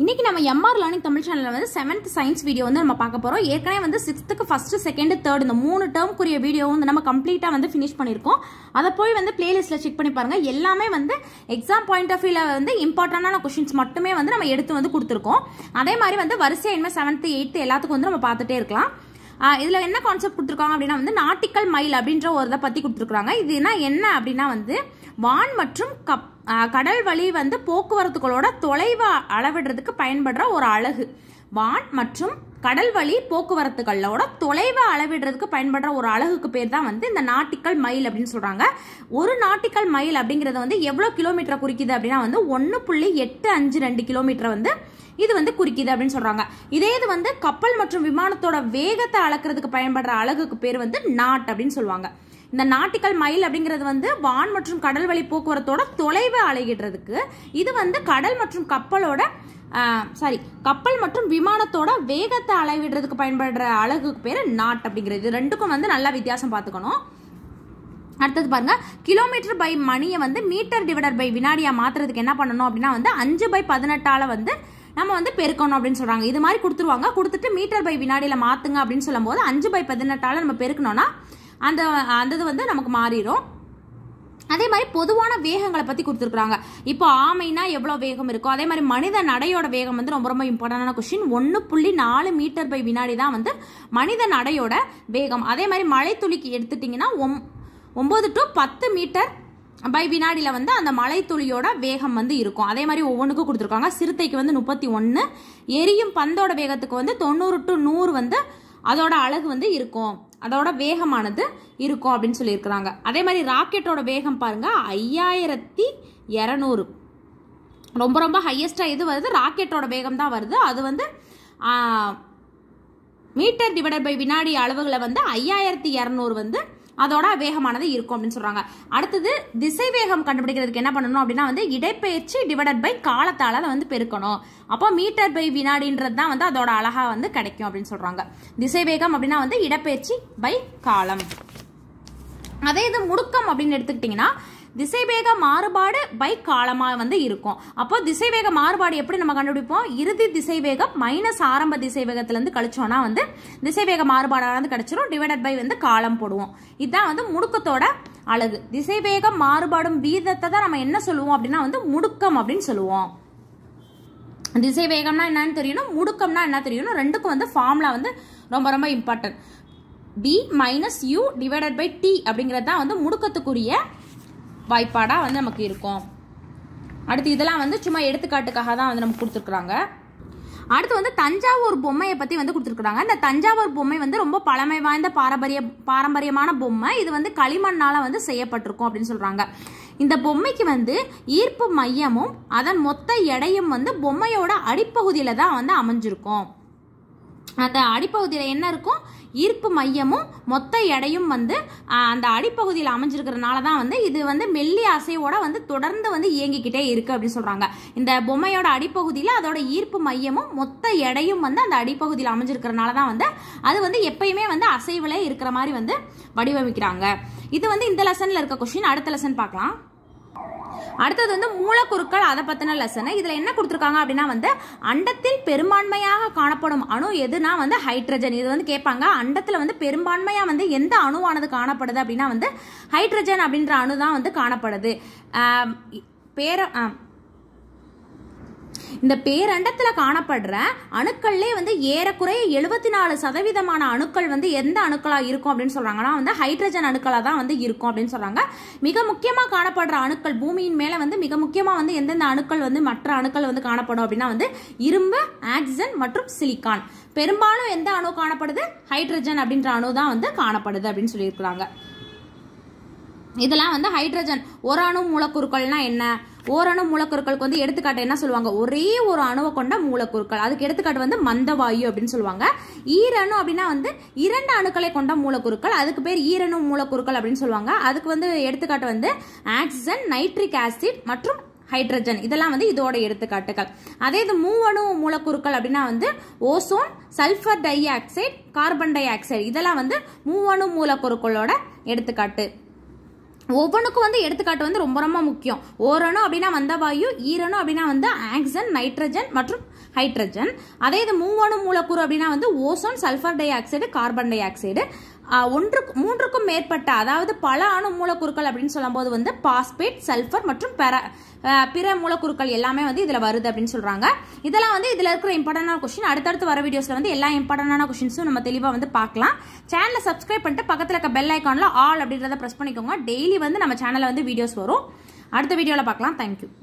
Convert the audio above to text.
இன்றைக்கி நம்ம MR learning Tamil சேனலில் வந்து செவன்த் சயின்ஸ் வீடியோ வந்து நம்ம பார்க்க போகிறோம் ஏற்கனவே வந்து சிக்ஸ்த்துக்கு ஃபஸ்ட்டு செகண்ட் தேர்ட் இந்த மூணு டேர்ம்க்குரிய வீடியோ வந்து நம்ம கம்ப்ளீட்டாக வந்து ஃபினிஷ் பண்ணியிருக்கோம் அதை போய் வந்து பிளேலிஸ்ட்டில் செக் பண்ணி பாருங்கள் எல்லாமே வந்து எக்ஸாம் பாயிண்ட் ஆஃப் வியூவில் வந்து இம்பார்ட்டண்டான கொஷின்ஸ் மட்டுமே வந்து நம்ம எடுத்து வந்து கொடுத்துருக்கோம் அதே மாதிரி வந்து வரிசையாக இனிமேல் செவன்த்து எயித்து எல்லாத்துக்கும் வந்து நம்ம பார்த்துட்டே இருக்கலாம் இதில் என்ன கான்செப்ட் கொடுத்துருக்காங்க அப்படின்னா வந்து நாட்டிக்கல் மைல் அப்படின்ற ஒரு இதை பற்றி கொடுத்துருக்குறாங்க இது என்ன அப்படின்னா வந்து வான் மற்றும் கப் கடல் வழி வந்து போக்குவரத்துகளோட தொலைவை அளவிடுறதுக்கு பயன்படுற ஒரு அழகு வான் மற்றும் கடல் வழி போக்குவரத்துகளோட தொலைவை அளவிடுறதுக்கு பயன்படுற ஒரு அழகுக்கு பேர் தான் வந்து இந்த நாட்டிக்கல் மைல் அப்படின்னு சொல்கிறாங்க ஒரு நாட்டிக்கல் மைல் அப்படிங்கிறது வந்து எவ்வளோ கிலோமீட்டரை குறிக்குது அப்படின்னா வந்து ஒன்று புள்ளி எட்டு அஞ்சு ரெண்டு கிலோமீட்டர் வந்து இது வந்து குறிக்கிது அப்படின்னு சொல்கிறாங்க இதே இது வந்து கப்பல் மற்றும் விமானத்தோட வேகத்தை அளக்கிறதுக்கு பயன்படுற அழகுக்கு பேர் வந்து நாட் அப்படின்னு சொல்லுவாங்க இந்த நாட்டிக்கல் மைல் அப்படிங்கிறது வந்து வான் மற்றும் கடல் வழி போக்குவரத்தோட தொலைவை அலையிடுறதுக்கு இது வந்து கடல் மற்றும் கப்பலோட சாரி கப்பல் மற்றும் விமானத்தோட வேகத்தை அளவிடுறதுக்கு பயன்படுற அழகுக்கு பேர் நாட் அப்படிங்கிறது ரெண்டுக்கும் வந்து நல்லா வித்தியாசம் பார்த்துக்கணும் அடுத்தது பாருங்க கிலோமீட்டர் பை மணியை வந்து மீட்டர் டிவைடர் பை வினாடியாக மாற்றுறதுக்கு என்ன பண்ணணும் அப்படின்னா வந்து அஞ்சு பை பதினெட்டால் வந்து நம்ம வந்து பெருக்கணும் அப்படின்னு சொல்கிறாங்க இது மாதிரி கொடுத்துருவாங்க கொடுத்துட்டு மீட்டர் பை வினாடியில் மாற்றுங்க அப்படின்னு சொல்லும்போது அஞ்சு பை பதினெட்டால் நம்ம பெருக்கணும்னா அந்த அந்த இது வந்து நமக்கு மாறிடும் அதே மாதிரி பொதுவான வேகங்களை பற்றி கொடுத்துருக்குறாங்க இப்போ ஆமைனா எவ்வளோ வேகம் இருக்கும் அதே மாதிரி மனித நடையோட வேகம் வந்து ரொம்ப ரொம்ப இம்பார்ட்டண்டான கொஸ்டின் ஒன்று புள்ளி நாலு மீட்டர் பை வினாடி தான் வந்து மனித நடையோட வேகம் அதே மாதிரி மழை துளிக்கு எடுத்துட்டிங்கன்னா ஒம் ஒம்பது டு பத்து மீட்டர் பை வினாடியில் வந்து அந்த மலைத்துளியோட வேகம் வந்து இருக்கும் அதே மாதிரி ஒவ்வொன்றுக்கும் கொடுத்துருக்காங்க சிறுத்தைக்கு வந்து முப்பத்தி ஒன்று எரியும் பந்தோட வேகத்துக்கு வந்து தொண்ணூறு டு நூறு வந்து அதோட அழகு வந்து இருக்கும் அதோட வேகமானது இருக்கும் அப்படின்னு சொல்லியிருக்கிறாங்க அதே மாதிரி ராக்கெட்டோட வேகம் பாருங்கள் ஐயாயிரத்தி இரநூறு ரொம்ப ரொம்ப ஹையஸ்ட்டாக எது வருது ராக்கெட்டோட வேகம் தான் வருது அது வந்து மீட்டர் டிவைடட் பை வினாடி அளவுகளை வந்து ஐயாயிரத்தி இரநூறு வந்து அதோட வேகமானது இருக்கும் அப்படின்னு சொல்றாங்க அடுத்தது திசை வேகம் கண்டுபிடிக்கிறதுக்கு என்ன பண்ணணும் அப்படின்னா வந்து இடைப்பெயர்ச்சி டிவைடட் பை காலத்தால் அதை வந்து பெருக்கணும் அப்போ மீட்டர் பை வினாடின்றது தான் வந்து அதோட அழகா வந்து கிடைக்கும் அப்படின்னு சொல்றாங்க திசை வேகம் அப்படின்னா வந்து இடப்பெயர்ச்சி பை காலம் அதே இது முடுக்கம் அப்படின்னு எடுத்துக்கிட்டிங்கன்னா திசைவேக மாறுபாடு பை காலமாக வந்து இருக்கும் அப்போ திசைவேக மாறுபாடு எப்படி நம்ம கண்டுபிடிப்போம் இறுதி திசைவேகம் மைனஸ் ஆரம்ப திசைவேகத்திலேருந்து கழிச்சோன்னா வந்து திசைவேக மாறுபாடானது கிடச்சிரும் டிவைடட் பை வந்து காலம் போடுவோம் இதுதான் வந்து முடுக்கத்தோட அழகு திசைவேகம் மாறுபாடும் வீதத்தை தான் நம்ம என்ன சொல்லுவோம் அப்படின்னா வந்து முடுக்கம் அப்படின்னு சொல்லுவோம் திசை வேகம்னா என்னன்னு தெரியணும் முடுக்கம்னா என்ன தெரியணும் ரெண்டுக்கும் வந்து ஃபார்முலா வந்து ரொம்ப ரொம்ப important P minus U divided by T அப்படிங்கிறது தான் வந்து முடுக்கத்துக்குரிய வாய்ப்பாடாக வந்து நமக்கு இருக்கும் அடுத்து இதெல்லாம் வந்து சும்மா எடுத்துக்காட்டுக்காக தான் வந்து நமக்கு கொடுத்துருக்குறாங்க அடுத்து வந்து தஞ்சாவூர் பொம்மையை பற்றி வந்து கொடுத்துருக்குறாங்க இந்த தஞ்சாவூர் பொம்மை வந்து ரொம்ப பழமை வாய்ந்த பாரம்பரிய பாரம்பரியமான பொம்மை இது வந்து களிமண்ணால் வந்து செய்யப்பட்டிருக்கும் அப்படின்னு சொல்கிறாங்க இந்த பொம்மைக்கு வந்து ஈர்ப்பு மையமும் அதன் மொத்த எடையும் வந்து பொம்மையோட அடிப்பகுதியில் தான் வந்து அமைஞ்சிருக்கும் அந்த அடிப்பகுதியில் என்ன இருக்கும் ஈர்ப்பு மையமும் மொத்த எடையும் வந்து அந்த அடிப்பகுதியில் அமைஞ்சிருக்கிறதுனால தான் வந்து இது வந்து மெல்லி அசைவோட வந்து தொடர்ந்து வந்து இயங்கிக்கிட்டே இருக்குது அப்படின்னு சொல்கிறாங்க இந்த பொம்மையோட அடிப்பகுதியில் அதோட ஈர்ப்பு மையமும் மொத்த எடையும் வந்து அந்த அடிப்பகுதியில் அமைஞ்சிருக்கிறதுனால தான் வந்து அது வந்து எப்பயுமே வந்து அசைவிலே இருக்கிற மாதிரி வந்து வடிவமைக்கிறாங்க இது வந்து இந்த லெசனில் இருக்க கொஸ்டின் அடுத்த லெசன் பார்க்கலாம் அடுத்தது வந்து மூலக்குருக்கள் அதை பற்றின லெசனு இதில் என்ன கொடுத்துருக்காங்க அப்படின்னா வந்து அண்டத்தில் பெரும்பான்மையாக காணப்படும் அணு எதுனா வந்து ஹைட்ரஜன் இது வந்து கேட்பாங்க அண்டத்தில் வந்து பெரும்பான்மையாக வந்து எந்த அணுவானது காணப்படுது அப்படின்னா வந்து ஹைட்ரஜன் அப்படின்ற அணு தான் வந்து காணப்படுது பேர இந்த பேரண்டத்தில் காணப்படுற அணுக்கள்லேயே வந்து ஏறக்குறைய எழுபத்தி நாலு சதவீதமான அணுக்கள் வந்து எந்த அணுக்களாக இருக்கும் அப்படின்னு சொல்கிறாங்கன்னா வந்து ஹைட்ரஜன் அணுக்களாக தான் வந்து இருக்கும் அப்படின்னு சொல்கிறாங்க மிக முக்கியமாக காணப்படுற அணுக்கள் பூமியின் மேலே வந்து மிக முக்கியமாக வந்து எந்தெந்த அணுக்கள் வந்து மற்ற அணுக்கள் வந்து காணப்படும் அப்படின்னா வந்து இரும்பு ஆக்சிஜன் மற்றும் சிலிக்கான் பெரும்பாலும் எந்த அணு காணப்படுது ஹைட்ரஜன் அப்படின்ற அணு தான் வந்து காணப்படுது அப்படின்னு சொல்லியிருக்கிறாங்க இதெல்லாம் வந்து ஹைட்ரஜன் ஒரு அணு மூலக்கூறுகள்னா என்ன ஓரணு மூலக்கூறுகளுக்கு வந்து எடுத்துக்காட்டு என்ன சொல்லுவாங்க ஒரே ஒரு அணுவை கொண்ட மூலக்கூறுகள் அதுக்கு எடுத்துக்காட்டு வந்து மந்தவாயு அப்படின்னு சொல்லுவாங்க ஈரணு அப்படின்னா வந்து இரண்டு அணுக்களை கொண்ட மூலக்கூறுகள் அதுக்கு பேர் ஈரணு மூலக்கூறுகள் அப்படின்னு சொல்லுவாங்க அதுக்கு வந்து எடுத்துக்காட்டு வந்து ஆக்சிஜன் நைட்ரிக் ஆசிட் மற்றும் ஹைட்ரஜன் இதெல்லாம் வந்து இதோட எடுத்துக்காட்டுகள் அதே இது மூவணு மூலக்கூறுகள் அப்படின்னா வந்து ozone sulphur dioxide carbon dioxide இதெல்லாம் வந்து மூவணு மூலக்கூறுகளோட எடுத்துக்காட்டு ஒவ்வொன்றுக்கும் வந்து எடுத்துக்காட்டு வந்து ரொம்ப ரொம்ப முக்கியம் ஓரணு அப்படின்னா வந்த வாயு ஈரணு அப்படின்னா வந்து ஆக்சன் நைட்ரஜன் மற்றும் ஹைட்ரஜன் அதே இது மூவணு மூலக்கூறு அப்படின்னா வந்து ozone sulphur dioxide carbon dioxide ஒன்று மூன்றுக்கும் மேற்பட்ட அதாவது பல அணு மூலக்கூறுகள் அப்படின்னு சொல்லும்போது வந்து பாஸ்பேட் சல்ஃபர் மற்றும் பெற பிற மூலக்கூறுகள் எல்லாமே வந்து இதில் வருது அப்படின்னு சொல்கிறாங்க இதெல்லாம் வந்து இதில் இருக்கிற இம்பார்ட்டண்டான கொஷின் அடுத்தடுத்து வர வீடியோஸில் வந்து எல்லா இம்பார்ட்டண்டான கொஷின்ஸும் நம்ம தெளிவாக வந்து பார்க்கலாம் சேனலை சப்ஸ்கிரைப் பண்ணிட்டு பக்கத்தில் இருக்க பெல் ஐக்கானில் ஆல் அப்படின்றத ப்ரெஸ் பண்ணிக்கோங்க டெய்லி வந்து நம்ம சேனலில் வந்து வீடியோஸ் வரும் அடுத்த வீடியோவில் பார்க்கலாம் தேங்க்யூ